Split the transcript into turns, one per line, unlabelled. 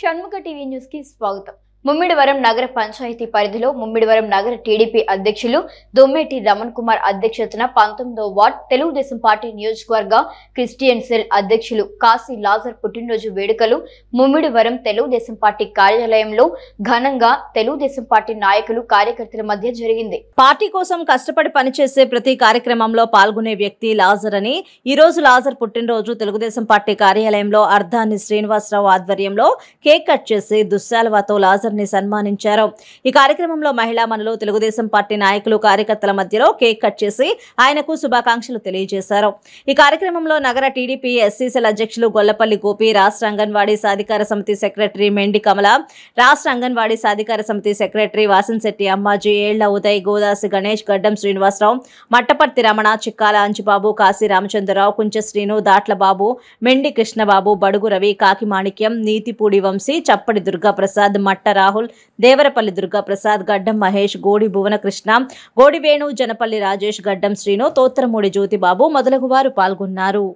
षण TV news की स्वागत ముమ్మిడివరం నగర పంచాయతీ పరిధిలో ముమ్మిడివరం నగర టీడీపీ అధ్యక్షులు దొమ్మేటి రమణ్ కుమార్ అధ్యక్షతన పంతొమ్మిదో వార్డ్ తెలుగుదేశం పార్టీ నియోజకవర్గ క్రిస్టియన్ సెల్ అధ్యక్షులు కాశీ లాజర్ పుట్టినరోజు వేడుకలు ముమ్మిడివరం తెలుగుదేశం పార్టీ కార్యాలయంలో ఘనంగా తెలుగుదేశం పార్టీ నాయకులు కార్యకర్తల మధ్య జరిగింది
పార్టీ కోసం కష్టపడి పనిచేసే ప్రతి కార్యక్రమంలో పాల్గొనే వ్యక్తి లాజర్ అని ఈ రోజు లాజర్ పుట్టినరోజు తెలుగుదేశం పార్టీ కార్యాలయంలో అర్ధాని శ్రీనివాసరావు ఆధ్వర్యంలో కేక్ కట్ చేసి దుశ్శాలవాతో లాజర్ వారిని సన్మానించారు ఈ కార్యక్రమంలో మహిళా మనలో తెలుగుదేశం పార్టీ నాయకులు కార్యకర్తల మధ్యలో కేక్ కట్ చేసి ఆయనకు శుభాకాంక్షలు తెలియజేశారు ఈ కార్యక్రమంలో నగర టీడీపీ ఎస్సీసీల అధ్యక్షులు గొల్లపల్లి గోపి రాష్ట్ర అంగన్వాడీ సాధికార సమితి సెక్రటరీ మెండి కమల రాష్ట్ర అంగన్వాడీ సాధికార సమితి సెక్రటరీ వాసన్శెట్టి అమ్మాజీ ఏళ్ల ఉదయ్ గోదాసి గణేష్ గడ్డం శ్రీనివాసరావు మట్టపర్తి రమణ చిక్కాల అంచుబాబు కాశీ రామచంద్రరావు కుంచశ్రీను దాట్లబాబు మెండి కృష్ణబాబు బడుగు రవి కాకి మాణిక్యం నీతిపూడి వంశీ చప్పడి దుర్గాప్రసాద్ మట్ట రాహుల్ దేవరపల్లి దుర్గాప్రసాద్ గడ్డం మహేష్ గోడి భువనకృష్ణ గోడి వేణు జనపల్లి రాజేష్ గడ్డం శ్రీను తోత్రమూడి జ్యోతిబాబు మొదలగు వారు పాల్గొన్నారు